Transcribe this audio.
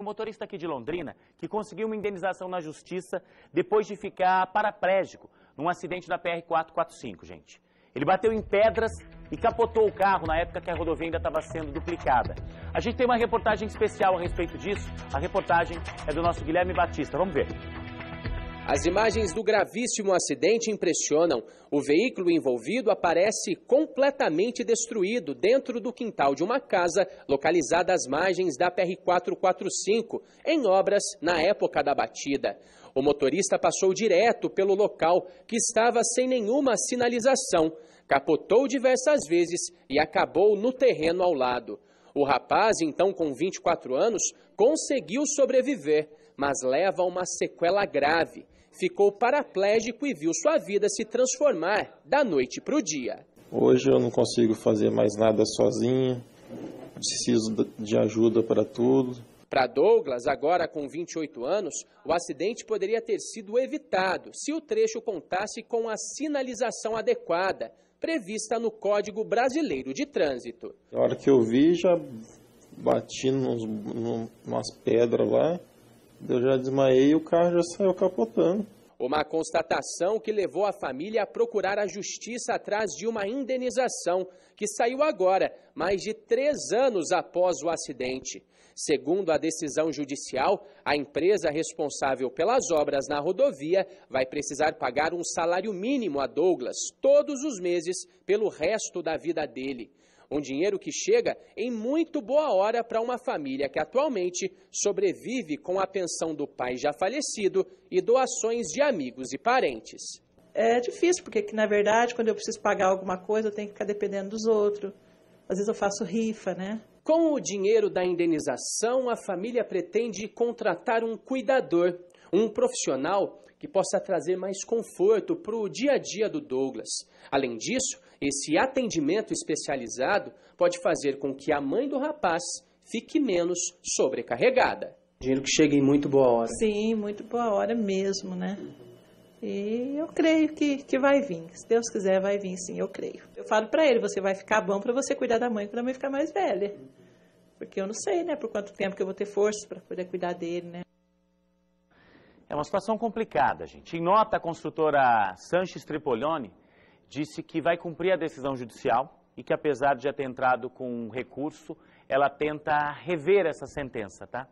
O motorista aqui de Londrina, que conseguiu uma indenização na justiça depois de ficar paraplégico num acidente da PR-445, gente. Ele bateu em pedras e capotou o carro na época que a rodovia ainda estava sendo duplicada. A gente tem uma reportagem especial a respeito disso. A reportagem é do nosso Guilherme Batista. Vamos ver. As imagens do gravíssimo acidente impressionam. O veículo envolvido aparece completamente destruído dentro do quintal de uma casa localizada às margens da PR-445, em obras na época da batida. O motorista passou direto pelo local, que estava sem nenhuma sinalização, capotou diversas vezes e acabou no terreno ao lado. O rapaz, então com 24 anos, conseguiu sobreviver, mas leva uma sequela grave ficou paraplégico e viu sua vida se transformar da noite para o dia. Hoje eu não consigo fazer mais nada sozinho, preciso de ajuda para tudo. Para Douglas, agora com 28 anos, o acidente poderia ter sido evitado se o trecho contasse com a sinalização adequada, prevista no Código Brasileiro de Trânsito. Na hora que eu vi, já bati nos, num, umas pedras lá eu já desmaiei e o carro já saiu capotando. Uma constatação que levou a família a procurar a justiça atrás de uma indenização, que saiu agora, mais de três anos após o acidente. Segundo a decisão judicial, a empresa responsável pelas obras na rodovia vai precisar pagar um salário mínimo a Douglas todos os meses pelo resto da vida dele. Um dinheiro que chega em muito boa hora para uma família que atualmente sobrevive com a pensão do pai já falecido e doações de amigos e parentes. É difícil, porque na verdade, quando eu preciso pagar alguma coisa, eu tenho que ficar dependendo dos outros. Às vezes eu faço rifa, né? Com o dinheiro da indenização, a família pretende contratar um cuidador, um profissional que possa trazer mais conforto para o dia a dia do Douglas. Além disso, esse atendimento especializado pode fazer com que a mãe do rapaz fique menos sobrecarregada. Dinheiro que chega em muito boa hora. Sim, muito boa hora mesmo, né? E eu creio que, que vai vir. Se Deus quiser, vai vir sim, eu creio. Eu falo para ele, você vai ficar bom para você cuidar da mãe quando a mãe ficar mais velha. Porque eu não sei, né, por quanto tempo que eu vou ter força para poder cuidar dele, né? É uma situação complicada, gente. Em nota, a construtora Sanches Tripolioni disse que vai cumprir a decisão judicial e que, apesar de já ter entrado com um recurso, ela tenta rever essa sentença, tá?